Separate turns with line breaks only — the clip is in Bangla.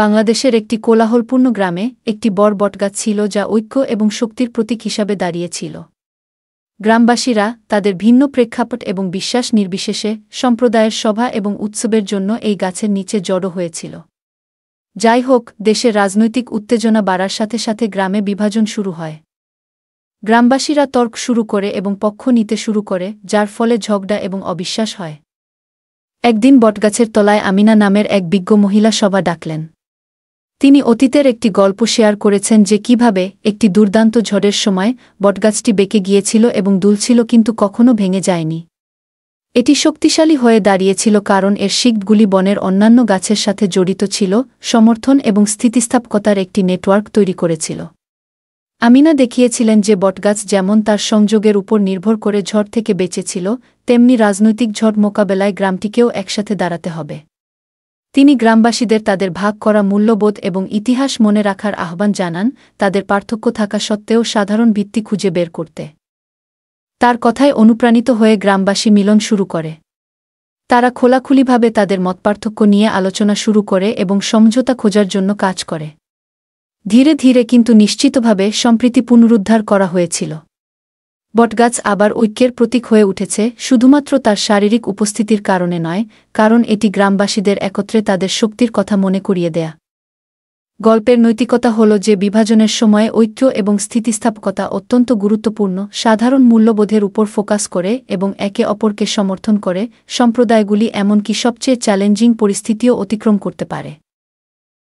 বাংলাদেশের একটি কোলাহলপূর্ণ গ্রামে একটি বর বটগাছ ছিল যা ঐক্য এবং শক্তির প্রতীক হিসাবে দাঁড়িয়েছিল গ্রামবাসীরা তাদের ভিন্ন প্রেক্ষাপট এবং বিশ্বাস নির্বিশেষে সম্প্রদায়ের সভা এবং উৎসবের জন্য এই গাছের নিচে জড়ো হয়েছিল যাই হোক দেশে রাজনৈতিক উত্তেজনা বাড়ার সাথে সাথে গ্রামে বিভাজন শুরু হয় গ্রামবাসীরা তর্ক শুরু করে এবং পক্ষ নিতে শুরু করে যার ফলে ঝগড়া এবং অবিশ্বাস হয় একদিন বটগাছের তলায় আমিনা নামের এক বিজ্ঞ মহিলা সভা ডাকলেন তিনি অতীতের একটি গল্প শেয়ার করেছেন যে কিভাবে একটি দুর্দান্ত ঝড়ের সময় বটগাছটি বেঁকে গিয়েছিল এবং দুলছিল কিন্তু কখনো ভেঙে যায়নি এটি শক্তিশালী হয়ে দাঁড়িয়েছিল কারণ এর শিখগুলি বনের অন্যান্য গাছের সাথে জড়িত ছিল সমর্থন এবং স্থিতিস্থাপকতার একটি নেটওয়ার্ক তৈরি করেছিল আমিনা দেখিয়েছিলেন যে বটগাছ যেমন তার সংযোগের উপর নির্ভর করে ঝড় থেকে বেঁচেছিল তেমনি রাজনৈতিক ঝড় মোকাবেলায় গ্রামটিকেও একসাথে দাঁড়াতে হবে তিনি গ্রামবাসীদের তাদের ভাগ করা মূল্যবোধ এবং ইতিহাস মনে রাখার আহ্বান জানান তাদের পার্থক্য থাকা সত্ত্বেও সাধারণ ভিত্তি খুঁজে বের করতে তার কথায় অনুপ্রাণিত হয়ে গ্রামবাসী মিলন শুরু করে তারা খোলাখুলিভাবে তাদের মতপার্থক্য নিয়ে আলোচনা শুরু করে এবং সমঝোতা খোঁজার জন্য কাজ করে ধীরে ধীরে কিন্তু নিশ্চিতভাবে সম্প্রীতি পুনরুদ্ধার করা হয়েছিল বটগাছ আবার ঐক্যের প্রতীক হয়ে উঠেছে শুধুমাত্র তার শারীরিক উপস্থিতির কারণে নয় কারণ এটি গ্রামবাসীদের একত্রে তাদের শক্তির কথা মনে করিয়ে দেয়া গল্পের নৈতিকতা হল যে বিভাজনের সময়ে ঐক্য এবং স্থিতিস্থাপকতা অত্যন্ত গুরুত্বপূর্ণ সাধারণ মূল্যবোধের উপর ফোকাস করে এবং একে অপরকে সমর্থন করে সম্প্রদায়গুলি এমনকি সবচেয়ে চ্যালেঞ্জিং পরিস্থিতিও অতিক্রম করতে পারে